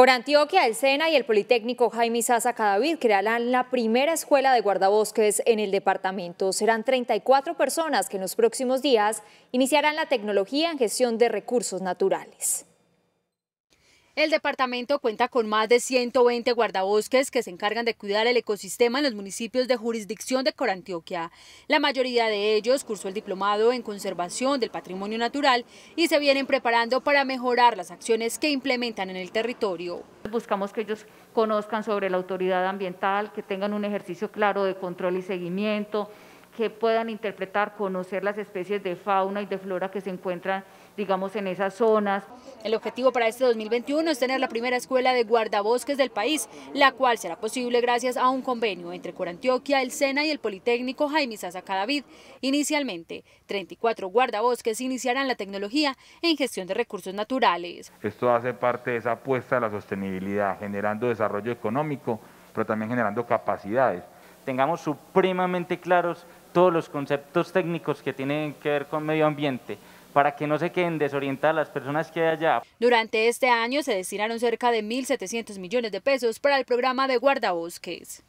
Por Antioquia, el SENA y el Politécnico Jaime Sasa Cadavid crearán la primera escuela de guardabosques en el departamento. Serán 34 personas que en los próximos días iniciarán la tecnología en gestión de recursos naturales. El departamento cuenta con más de 120 guardabosques que se encargan de cuidar el ecosistema en los municipios de jurisdicción de Corantioquia. La mayoría de ellos cursó el diplomado en conservación del patrimonio natural y se vienen preparando para mejorar las acciones que implementan en el territorio. Buscamos que ellos conozcan sobre la autoridad ambiental, que tengan un ejercicio claro de control y seguimiento, que puedan interpretar, conocer las especies de fauna y de flora que se encuentran, digamos, en esas zonas. El objetivo para este 2021 es tener la primera escuela de guardabosques del país, la cual será posible gracias a un convenio entre Corantioquia, el SENA y el Politécnico Jaime Sazacadavid. Inicialmente, 34 guardabosques iniciarán la tecnología en gestión de recursos naturales. Esto hace parte de esa apuesta a la sostenibilidad, generando desarrollo económico, pero también generando capacidades tengamos supremamente claros todos los conceptos técnicos que tienen que ver con medio ambiente para que no se queden desorientadas las personas que hay allá. Durante este año se destinaron cerca de 1.700 millones de pesos para el programa de guardabosques.